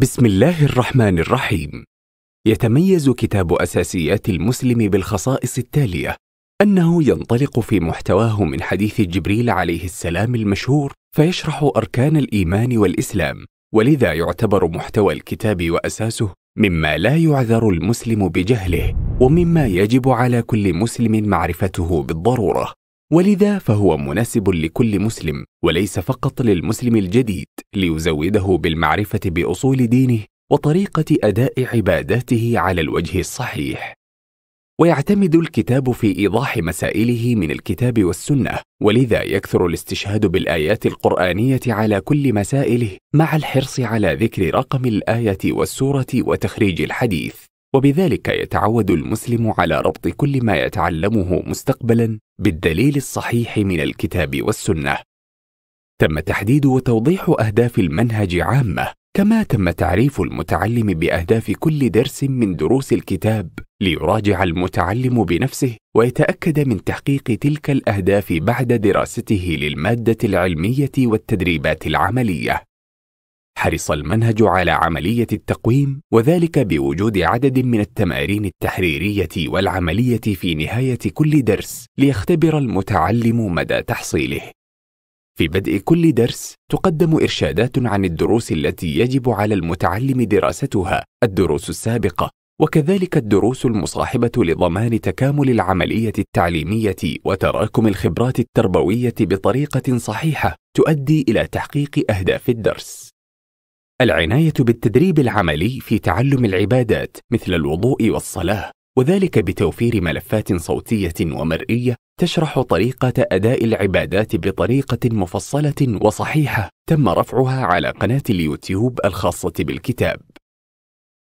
بسم الله الرحمن الرحيم يتميز كتاب اساسيات المسلم بالخصائص التاليه انه ينطلق في محتواه من حديث جبريل عليه السلام المشهور فيشرح اركان الايمان والاسلام ولذا يعتبر محتوى الكتاب واساسه مما لا يعذر المسلم بجهله ومما يجب على كل مسلم معرفته بالضروره ولذا فهو مناسب لكل مسلم وليس فقط للمسلم الجديد ليزوده بالمعرفه باصول دينه وطريقه اداء عباداته على الوجه الصحيح ويعتمد الكتاب في ايضاح مسائله من الكتاب والسنه ولذا يكثر الاستشهاد بالايات القرانيه على كل مسائله مع الحرص على ذكر رقم الايه والسوره وتخريج الحديث وبذلك يتعود المسلم على ربط كل ما يتعلمه مستقبلا بالدليل الصحيح من الكتاب والسنه تم تحديد وتوضيح اهداف المنهج عامه كما تم تعريف المتعلم باهداف كل درس من دروس الكتاب ليراجع المتعلم بنفسه ويتاكد من تحقيق تلك الاهداف بعد دراسته للماده العلميه والتدريبات العمليه حرص المنهج على عملية التقويم وذلك بوجود عدد من التمارين التحريرية والعملية في نهاية كل درس ليختبر المتعلم مدى تحصيله. في بدء كل درس تقدم إرشادات عن الدروس التي يجب على المتعلم دراستها، الدروس السابقة، وكذلك الدروس المصاحبة لضمان تكامل العملية التعليمية وتراكم الخبرات التربوية بطريقة صحيحة تؤدي إلى تحقيق أهداف الدرس. العناية بالتدريب العملي في تعلم العبادات مثل الوضوء والصلاة، وذلك بتوفير ملفات صوتية ومرئية تشرح طريقة أداء العبادات بطريقة مفصلة وصحيحة تم رفعها على قناة اليوتيوب الخاصة بالكتاب.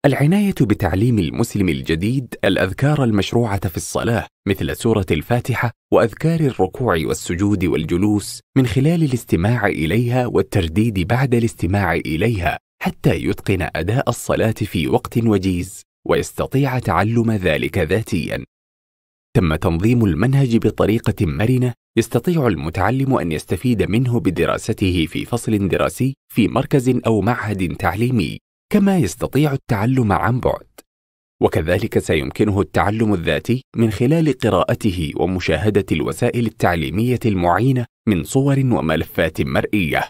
العناية بتعليم المسلم الجديد الأذكار المشروعة في الصلاة مثل سورة الفاتحة وأذكار الركوع والسجود والجلوس من خلال الاستماع إليها والترديد بعد الاستماع إليها حتى يتقن اداء الصلاه في وقت وجيز ويستطيع تعلم ذلك ذاتيا تم تنظيم المنهج بطريقه مرنه يستطيع المتعلم ان يستفيد منه بدراسته في فصل دراسي في مركز او معهد تعليمي كما يستطيع التعلم عن بعد وكذلك سيمكنه التعلم الذاتي من خلال قراءته ومشاهده الوسائل التعليميه المعينه من صور وملفات مرئيه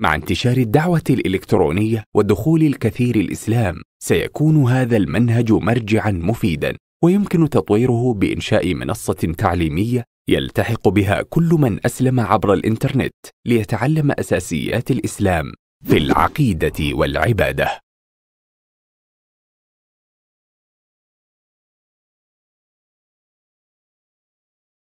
مع انتشار الدعوة الإلكترونية ودخول الكثير الإسلام، سيكون هذا المنهج مرجعًا مفيدًا، ويمكن تطويره بإنشاء منصة تعليمية يلتحق بها كل من أسلم عبر الإنترنت ليتعلم أساسيات الإسلام في العقيدة والعبادة.